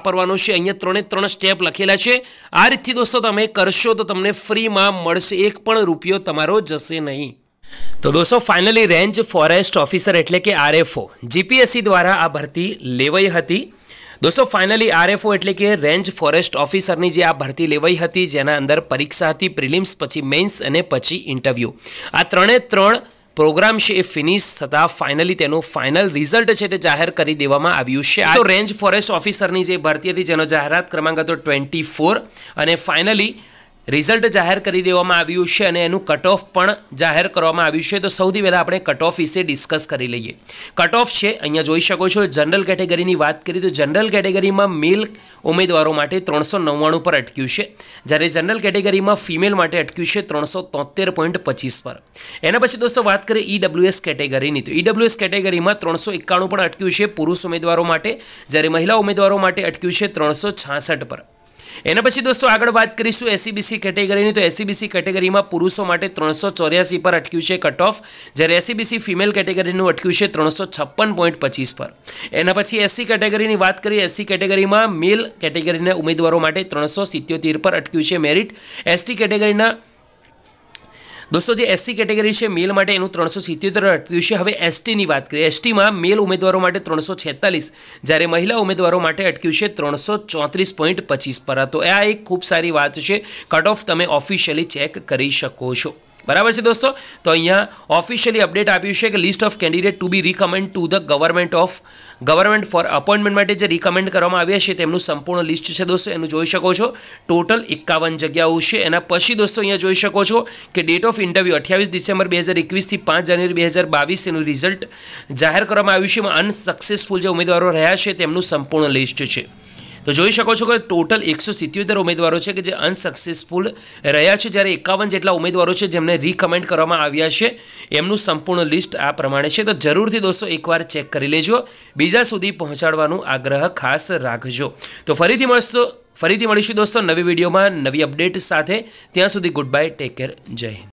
વાપરવાનો છે અહીંયા ત્રણે ત્રણ સ્ટેપ લખેલા છે આ રીતથી દોસ્તો તમે કરશો તો તમને ફ્રીમાં મળશે એક પણ રૂપિયો તમારો જશે નહીં તો દોસ્તો ફાઇનલી રેન્જ ફોરેસ્ટ ઓફિસર એટલે કે આરએફઓ જીપીએસસી દ્વારા આ ભરતી લેવાઈ હતી દોસ્તો ફાઇનલી આરએફઓ એટલે કે રેન્જ ફોરેસ્ટ ઓફિસરની જે આ ભરતી લેવાઈ હતી જેના અંદર પરીક્ષા હતી પ્રિલિમ્સ પછી મેન્સ અને પછી ઇન્ટરવ્યૂ આ ત્રણે ત્રણ પ્રોગ્રામ છે એ ફિનિશ થતાં ફાઇનલી તેનું ફાઇનલ રિઝલ્ટ છે તે જાહેર કરી દેવામાં આવ્યું છે આ રેન્જ ફોરેસ્ટ ઓફિસરની જે ભરતી હતી જેનો જાહેરાત ક્રમાંક હતો ટ્વેન્ટી અને ફાઇનલી રિઝલ્ટ જાહેર કરી દેવામાં આવ્યું છે અને એનું કટ ઓફ પણ જાહેર કરવામાં આવ્યું છે તો સૌથી પહેલાં આપણે કટઓફ વિશે ડિસ્કસ કરી લઈએ કટ ઓફ છે અહીંયા જોઈ શકો છો જનરલ કેટેગરીની વાત કરીએ તો જનરલ કેટેગરીમાં મેલ ઉમેદવારો માટે ત્રણસો નવ્વાણું પર અટક્યું છે જ્યારે જનરલ કેટેગરીમાં ફિમેલ માટે અટક્યું છે ત્રણસો તોતેર પોઈન્ટ પચીસ પર એના પછી દોસ્તો વાત કરીએ ઈડબ્લ્યુએસ e કેટેગરીની તો ઈડબ્લ્યુએસ e કેટેગરીમાં ત્રણસો એકાણું પણ અટક્યું છે પુરુષ ઉમેદવારો માટે જ્યારે મહિલા ઉમેદવારો માટે અટક્યું છે ત્રણસો છાસઠ પર એના પછી દોસ્તો આગળ વાત કરીશું એસીબીસી e કેટેગરીની તો એસીબીસી e કેટેગરીમાં પુરુષો માટે ત્રણસો ચોર્યાસી પર અટક્યું છે કટ ઓફ જ્યારે એસીબીસી ફિમેલ e કેટેગરીનું અટક્યું છે ત્રણસો છપ્પન પોઈન્ટ પચીસ પર એના પછી એસસી કેટેગરીની વાત કરીએ એસસી કેટેગરીમાં મેલ કેટેગરીના ઉમેદવારો માટે ત્રણસો સિત્યોતેર પર અટક્યું છે મેરિટ એસટી કેટેગરીના દોસ્તો જે એસસી કેટેગરી છે મેલ માટે એનું ત્રણસો સિત્યોતેર અટક્યું છે હવે એસટીની વાત કરીએ એસટીમાં મેલ ઉમેદવારો માટે ત્રણસો છેતાલીસ જ્યારે મહિલા ઉમેદવારો માટે અટક્યું છે ત્રણસો ચોત્રીસ પોઈન્ટ પચીસ પર હતો આ એક ખૂબ સારી વાત છે કટ ઓફ તમે ઓફિશિયલી ચેક કરી શકો છો બરાબર છે દોસ્તો તો અહીંયા ઓફિશિયલી અપડેટ આપ્યું છે કે list of candidate to be recommend to the government of government for appointment માટે જે રિકમેન્ડ કરવામાં આવ્યા છે તેમનું સંપૂર્ણ લિસ્ટ છે દોસ્તો એનું જોઈ શકો છો ટોટલ એકાવન જગ્યાઓ છે એના પછી દોસ્તો અહીંયા જોઈ શકો છો કે ડેટ ઓફ ઇન્ટરવ્યૂ અઠ્યાવીસ ડિસેમ્બર બે હજાર એકવીસથી પાંચ જાન્યુઆરી બે હજાર બાવીસ એનું રિઝલ્ટ જાહેર કરવામાં આવ્યું છે અનસક્સેસફુલ જે ઉમેદવારો રહ્યા છે તેમનું સંપૂર્ણ લિસ્ટ છે તો જોઈ શકો છો કે ટોટલ એકસો સિત્યોતેર ઉમેદવારો છે કે જે અનસક્સેસફુલ રહ્યા છે જ્યારે એકાવન જેટલા ઉમેદવારો છે જેમને રિકમેન્ડ કરવામાં આવ્યા છે એમનું સંપૂર્ણ લિસ્ટ આ પ્રમાણે છે તો જરૂરથી દોસ્તો એકવાર ચેક કરી લેજો બીજા સુધી પહોંચાડવાનું આગ્રહ ખાસ રાખજો તો ફરીથી મળશો ફરીથી મળીશું દોસ્તો નવી વિડીયોમાં નવી અપડેટ સાથે ત્યાં સુધી ગુડ બાય ટેક કેર જય હિન્દ